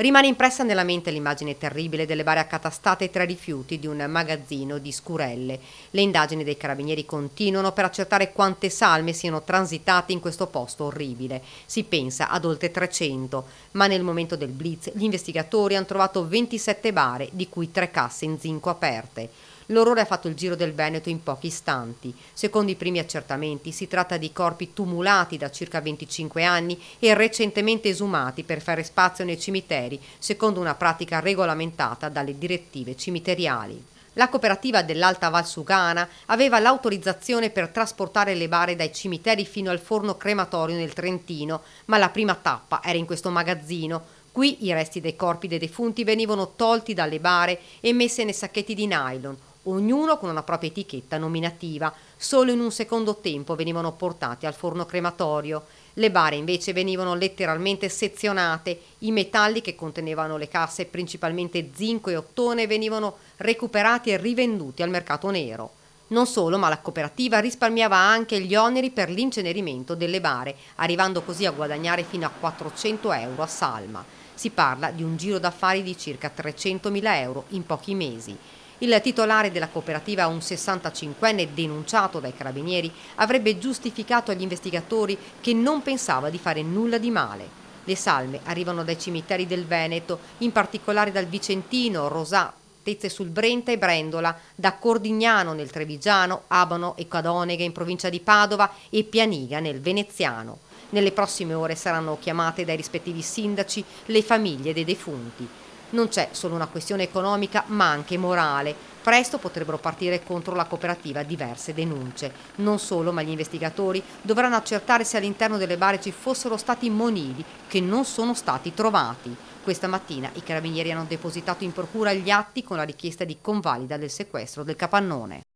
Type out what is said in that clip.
Rimane impressa nella mente l'immagine terribile delle bare accatastate tra i rifiuti di un magazzino di scurelle. Le indagini dei carabinieri continuano per accertare quante salme siano transitate in questo posto orribile. Si pensa ad oltre 300, ma nel momento del blitz gli investigatori hanno trovato 27 bare, di cui tre casse in zinco aperte. L'orrore ha fatto il giro del Veneto in pochi istanti. Secondo i primi accertamenti si tratta di corpi tumulati da circa 25 anni e recentemente esumati per fare spazio nei cimiteri, secondo una pratica regolamentata dalle direttive cimiteriali. La cooperativa dell'Alta Val Sugana aveva l'autorizzazione per trasportare le bare dai cimiteri fino al forno crematorio nel Trentino, ma la prima tappa era in questo magazzino. Qui i resti dei corpi dei defunti venivano tolti dalle bare e messe nei sacchetti di nylon ognuno con una propria etichetta nominativa. Solo in un secondo tempo venivano portati al forno crematorio. Le bare invece venivano letteralmente sezionate, i metalli che contenevano le casse, principalmente zinco e ottone, venivano recuperati e rivenduti al mercato nero. Non solo, ma la cooperativa risparmiava anche gli oneri per l'incenerimento delle bare, arrivando così a guadagnare fino a 400 euro a salma. Si parla di un giro d'affari di circa 300.000 euro in pochi mesi. Il titolare della cooperativa, un 65enne denunciato dai carabinieri, avrebbe giustificato agli investigatori che non pensava di fare nulla di male. Le salme arrivano dai cimiteri del Veneto, in particolare dal Vicentino, Rosà, Tezze sul Brenta e Brendola, da Cordignano nel Trevigiano, Abano e Cadonega in provincia di Padova e Pianiga nel Veneziano. Nelle prossime ore saranno chiamate dai rispettivi sindaci le famiglie dei defunti. Non c'è solo una questione economica ma anche morale. Presto potrebbero partire contro la cooperativa diverse denunce. Non solo, ma gli investigatori dovranno accertare se all'interno delle bare ci fossero stati monili che non sono stati trovati. Questa mattina i carabinieri hanno depositato in procura gli atti con la richiesta di convalida del sequestro del capannone.